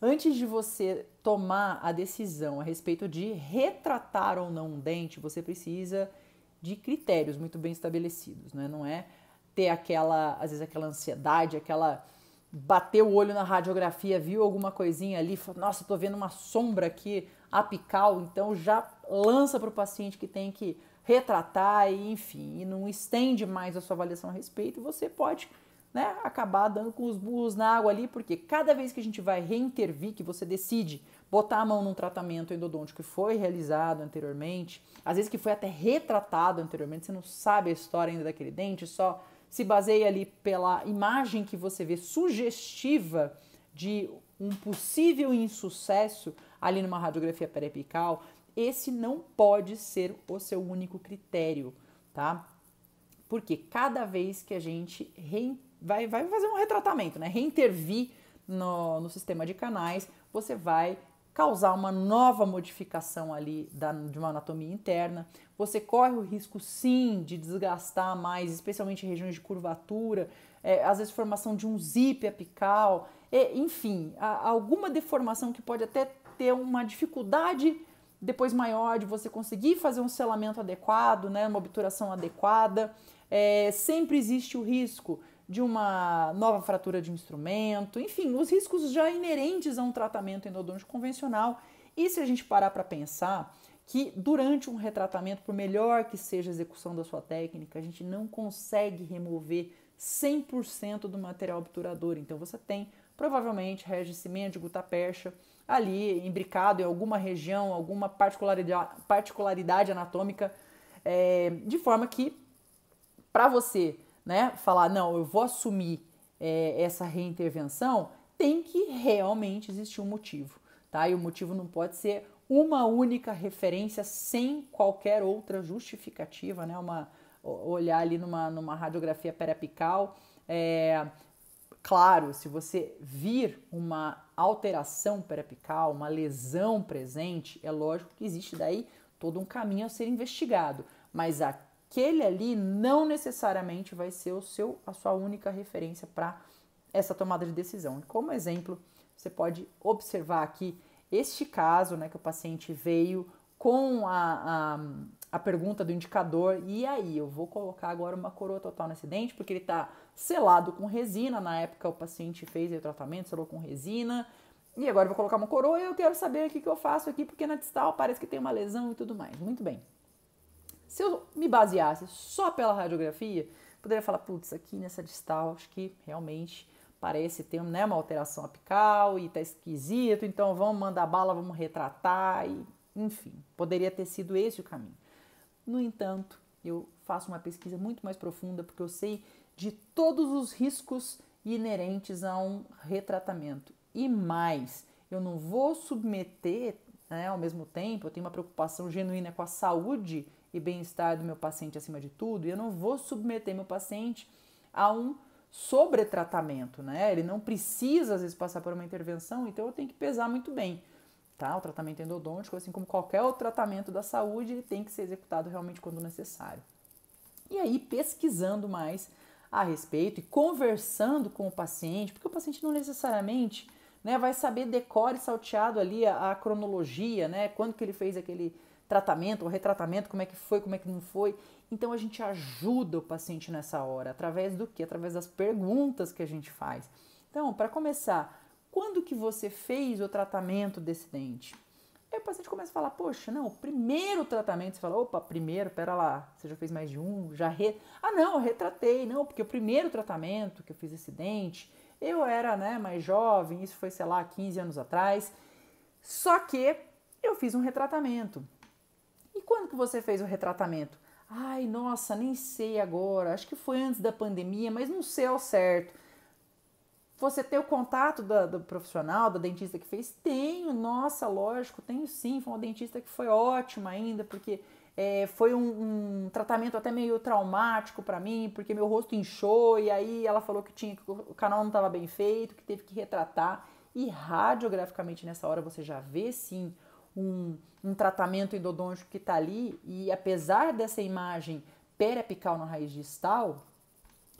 Antes de você tomar a decisão a respeito de retratar ou não um dente, você precisa de critérios muito bem estabelecidos, né? Não é ter aquela, às vezes aquela ansiedade, aquela bater o olho na radiografia, viu alguma coisinha ali, fala, nossa, tô vendo uma sombra aqui apical, então já lança para o paciente que tem que retratar e enfim, e não estende mais a sua avaliação a respeito, você pode né, acabar dando com os burros na água ali, porque cada vez que a gente vai reintervir, que você decide botar a mão num tratamento endodôntico que foi realizado anteriormente, às vezes que foi até retratado anteriormente, você não sabe a história ainda daquele dente, só se baseia ali pela imagem que você vê sugestiva de um possível insucesso ali numa radiografia periapical, esse não pode ser o seu único critério, tá? Porque cada vez que a gente reinterpreta vai, vai fazer um retratamento, né? Reintervir no, no sistema de canais, você vai causar uma nova modificação ali da, de uma anatomia interna. Você corre o risco, sim, de desgastar mais, especialmente em regiões de curvatura, é, às vezes formação de um zip apical, é, enfim, a, alguma deformação que pode até ter uma dificuldade depois maior de você conseguir fazer um selamento adequado, né, uma obturação adequada. É, sempre existe o risco de uma nova fratura de instrumento, enfim, os riscos já inerentes a um tratamento endodôntico convencional. E se a gente parar para pensar que durante um retratamento, por melhor que seja a execução da sua técnica, a gente não consegue remover 100% do material obturador. Então você tem provavelmente regicimento de gutapercha ali imbricado em alguma região, alguma particularidade, particularidade anatômica, é, de forma que para você né, falar, não, eu vou assumir é, essa reintervenção, tem que realmente existir um motivo, tá? E o motivo não pode ser uma única referência sem qualquer outra justificativa, né? Uma, olhar ali numa, numa radiografia periapical, é, claro, se você vir uma alteração periapical, uma lesão presente, é lógico que existe daí todo um caminho a ser investigado, mas a aquele ali não necessariamente vai ser o seu a sua única referência para essa tomada de decisão. Como exemplo, você pode observar aqui este caso, né, que o paciente veio com a, a, a pergunta do indicador, e aí eu vou colocar agora uma coroa total nesse dente, porque ele está selado com resina, na época o paciente fez o tratamento, selou com resina, e agora eu vou colocar uma coroa e eu quero saber o que, que eu faço aqui, porque na distal parece que tem uma lesão e tudo mais. Muito bem. Se eu me baseasse só pela radiografia, poderia falar, putz, aqui nessa distal, acho que realmente parece ter né, uma alteração apical e tá esquisito, então vamos mandar bala, vamos retratar, e, enfim, poderia ter sido esse o caminho. No entanto, eu faço uma pesquisa muito mais profunda porque eu sei de todos os riscos inerentes a um retratamento. E mais, eu não vou submeter né, ao mesmo tempo, eu tenho uma preocupação genuína com a saúde e bem-estar do meu paciente acima de tudo, e eu não vou submeter meu paciente a um sobretratamento, né? Ele não precisa, às vezes, passar por uma intervenção, então eu tenho que pesar muito bem, tá? O tratamento endodôntico, assim como qualquer outro tratamento da saúde, ele tem que ser executado realmente quando necessário. E aí, pesquisando mais a respeito e conversando com o paciente, porque o paciente não necessariamente né, vai saber decore salteado ali a, a cronologia, né? Quando que ele fez aquele tratamento ou retratamento, como é que foi, como é que não foi. Então a gente ajuda o paciente nessa hora, através do que? Através das perguntas que a gente faz. Então, para começar, quando que você fez o tratamento desse dente? Aí o paciente começa a falar, poxa, não, o primeiro tratamento, você fala, opa, primeiro, pera lá, você já fez mais de um, já re... Ah, não, eu retratei, não, porque o primeiro tratamento que eu fiz esse dente, eu era, né, mais jovem, isso foi, sei lá, 15 anos atrás, só que eu fiz um retratamento. E quando que você fez o retratamento? Ai, nossa, nem sei agora. Acho que foi antes da pandemia, mas não sei ao certo. Você tem o contato do profissional, da dentista que fez? Tenho, nossa, lógico, tenho sim. Foi uma dentista que foi ótima ainda, porque é, foi um, um, tratamento até meio traumático para mim, porque meu rosto inchou e aí ela falou que, tinha, que o canal não estava bem feito, que teve que retratar. E radiograficamente nessa hora você já vê sim um, um tratamento endodôntico que está ali e apesar dessa imagem periapical na raiz distal,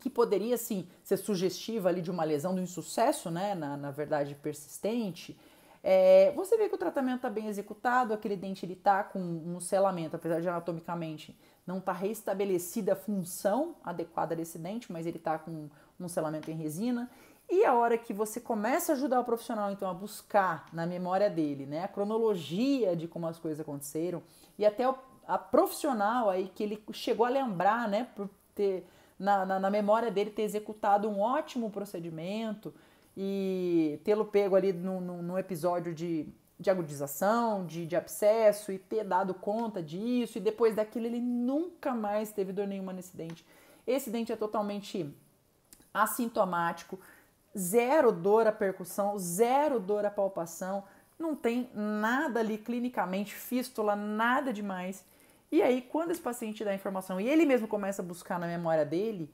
que poderia sim ser sugestiva ali de uma lesão, de um insucesso, né, na, na verdade persistente, é, você vê que o tratamento está bem executado, aquele dente ele está com um selamento, apesar de anatomicamente não estar tá restabelecida a função adequada desse dente, mas ele está com um selamento em resina. E a hora que você começa a ajudar o profissional, então, a buscar na memória dele, né, a cronologia de como as coisas aconteceram e até o, a profissional aí que ele chegou a lembrar, né, por ter na, na, na memória dele ter executado um ótimo procedimento e tê-lo pego ali no, no, episódio de, de agudização, de, de abscesso e ter dado conta disso e depois daquilo ele nunca mais teve dor nenhuma nesse dente. Esse dente é totalmente assintomático, zero dor à percussão, zero dor à palpação, não tem nada ali clinicamente, fístula, nada demais. E aí, quando esse paciente dá a informação e ele mesmo começa a buscar na memória dele,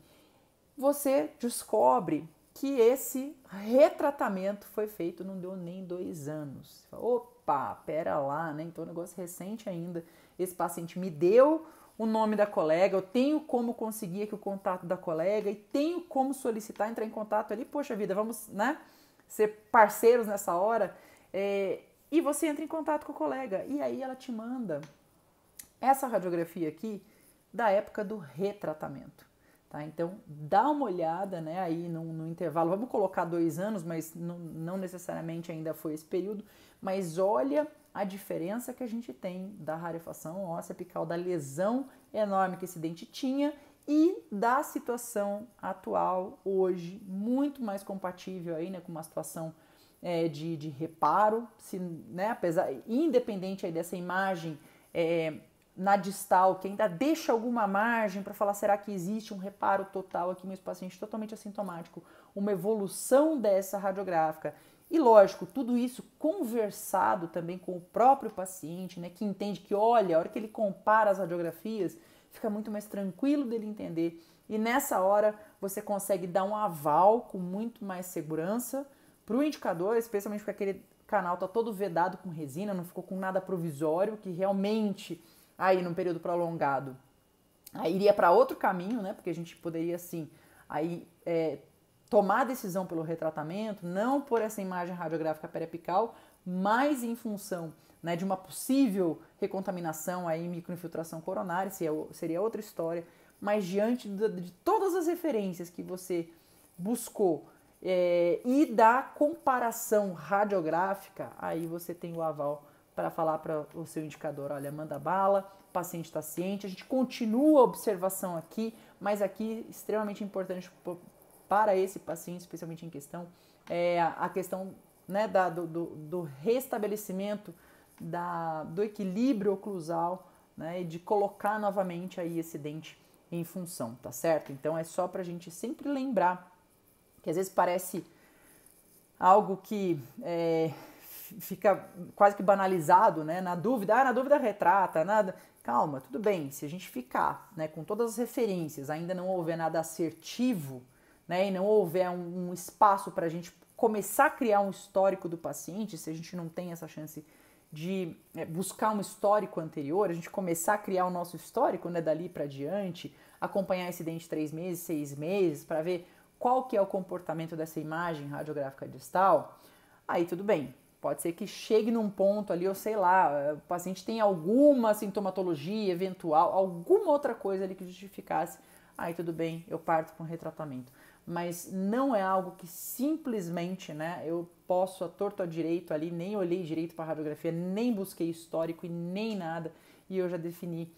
você descobre que esse retratamento foi feito, não deu nem dois anos. Opa, pera lá, né? Então, um negócio recente ainda. Esse paciente me deu o nome da colega, eu tenho como conseguir aqui o contato da colega e tenho como solicitar, entrar em contato ali, poxa vida, vamos né, ser parceiros nessa hora. É, e você entra em contato com o colega. E aí ela te manda essa radiografia aqui da época do retratamento. Tá? Então, dá uma olhada né, aí no, no intervalo. Vamos colocar dois anos, mas não, não necessariamente ainda foi esse período. Mas olha a diferença que a gente tem da rarefação óssea apical, da lesão enorme que esse dente tinha e da situação atual hoje, muito mais compatível aí, né, com uma situação é, de, de reparo, se, né, apesar, independente aí dessa imagem é, na distal, que ainda deixa alguma margem para falar, será que existe um reparo total aqui meu paciente totalmente assintomático, uma evolução dessa radiográfica e lógico, tudo isso conversado também com o próprio paciente, né, que entende que, olha, a hora que ele compara as radiografias, fica muito mais tranquilo dele entender. E nessa hora você consegue dar um aval com muito mais segurança para o indicador, especialmente porque aquele canal está todo vedado com resina, não ficou com nada provisório, que realmente aí num período prolongado aí iria para outro caminho, né? Porque a gente poderia assim aí é, tomar decisão pelo retratamento, não por essa imagem radiográfica periapical, mas em função né, de uma possível recontaminação aí, microinfiltração coronária, seria outra história, mas diante de todas as referências que você buscou é, e da comparação radiográfica, aí você tem o aval para falar para o seu indicador, olha, manda bala, o paciente está ciente, a gente continua a observação aqui, mas aqui extremamente importante para esse paciente, especialmente em questão, é a questão né, da, do, do, restabelecimento da, do equilíbrio oclusal né, e de colocar novamente aí esse dente em função, tá certo? Então é só para a gente sempre lembrar que às vezes parece algo que é, fica quase que banalizado, né? Na dúvida, ah, na dúvida retrata, nada. Calma, tudo bem. Se a gente ficar, né, com todas as referências, ainda não houver nada assertivo, né, e não houver um, um espaço para a gente começar a criar um histórico do paciente, se a gente não tem essa chance de é, buscar um histórico anterior, a gente começar a criar o nosso histórico, né, dali para diante, acompanhar esse dente três meses, seis meses, para ver qual que é o comportamento dessa imagem radiográfica distal, aí tudo bem. Pode ser que chegue num ponto ali, eu sei lá, o paciente tem alguma sintomatologia eventual, alguma outra coisa ali que justificasse, aí tudo bem, eu parto com retratamento mas não é algo que simplesmente, né, eu posso a torto a direito ali, nem olhei direito para a radiografia, nem busquei histórico e nem nada, e eu já defini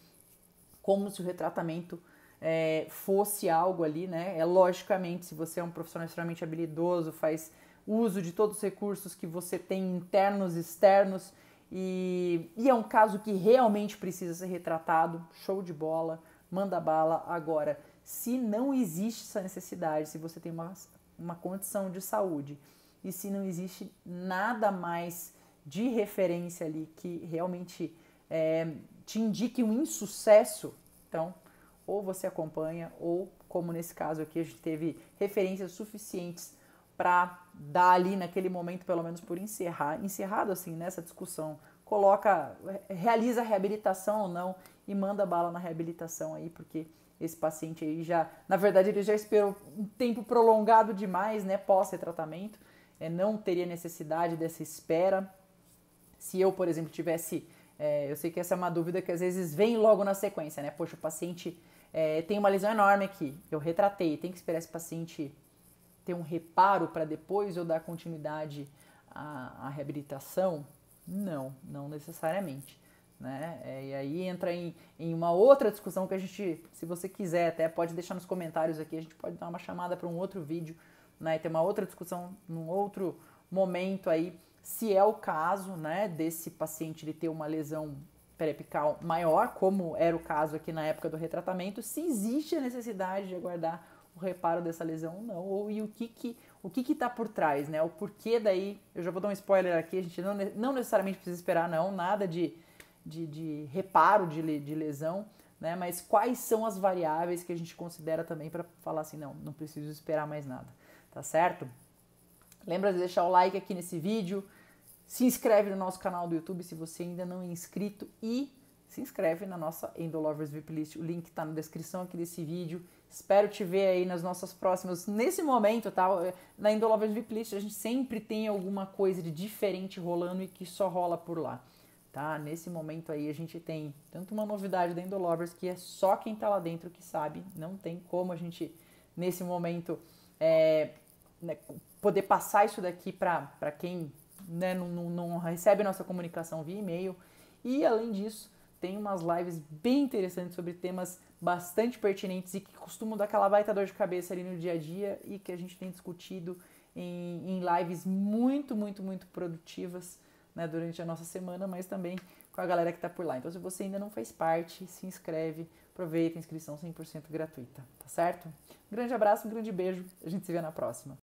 como se o retratamento é, fosse algo ali, né? É logicamente, se você é um profissional extremamente habilidoso, faz uso de todos os recursos que você tem internos, externos, e, e é um caso que realmente precisa ser retratado, show de bola, manda bala agora se não existe essa necessidade, se você tem uma, uma condição de saúde e se não existe nada mais de referência ali que realmente é, te indique um insucesso, então ou você acompanha ou como nesse caso aqui a gente teve referências suficientes para dar ali naquele momento pelo menos por encerrar encerrado assim nessa né, discussão coloca realiza a reabilitação ou não e manda bala na reabilitação aí porque esse paciente aí já, na verdade, ele já esperou um tempo prolongado demais, né, pós tratamento, é, não teria necessidade dessa espera. Se eu, por exemplo, tivesse, é, eu sei que essa é uma dúvida que às vezes vem logo na sequência, né, poxa, o paciente é, tem uma lesão enorme aqui, eu retratei, tem que esperar esse paciente ter um reparo para depois eu dar continuidade à, à reabilitação? Não, não necessariamente. Né? É, e aí entra em, em uma outra discussão que a gente, se você quiser, até pode deixar nos comentários aqui, a gente pode dar uma chamada para um outro vídeo, né? E ter uma outra discussão num outro momento aí, se é o caso, né, desse paciente ele ter uma lesão periapical maior, como era o caso aqui na época do retratamento, se existe a necessidade de aguardar o reparo dessa lesão ou não, ou e o que que o que está por trás, né? O porquê daí, eu já vou dar um spoiler aqui, a gente não, não necessariamente precisa esperar não, nada de de, de reparo de, de lesão, né? Mas quais são as variáveis que a gente considera também para falar assim, não, não preciso esperar mais nada, tá certo? Lembra de deixar o like aqui nesse vídeo, se inscreve no nosso canal do YouTube se você ainda não é inscrito e se inscreve na nossa Endolovers VIP List. O link está na descrição aqui desse vídeo. Espero te ver aí nas nossas próximas. Nesse momento, tá? Na Endolovers VIP List a gente sempre tem alguma coisa de diferente rolando e que só rola por lá tá? Nesse momento aí a gente tem tanto uma novidade dentro do lovers que é só quem está lá dentro que sabe, não tem como a gente nesse momento é, né, poder passar isso daqui para quem né, não, não, não recebe nossa comunicação via e-mail. E além disso, tem umas lives bem interessantes sobre temas bastante pertinentes e que costumam dar aquela baita dor de cabeça ali no dia a dia e que a gente tem discutido em, em lives muito, muito, muito produtivas né, durante a nossa semana, mas também com a galera que está por lá. Então, se você ainda não faz parte, se inscreve, aproveita, inscrição 100% gratuita, tá certo? Um grande abraço, um grande beijo, a gente se vê na próxima.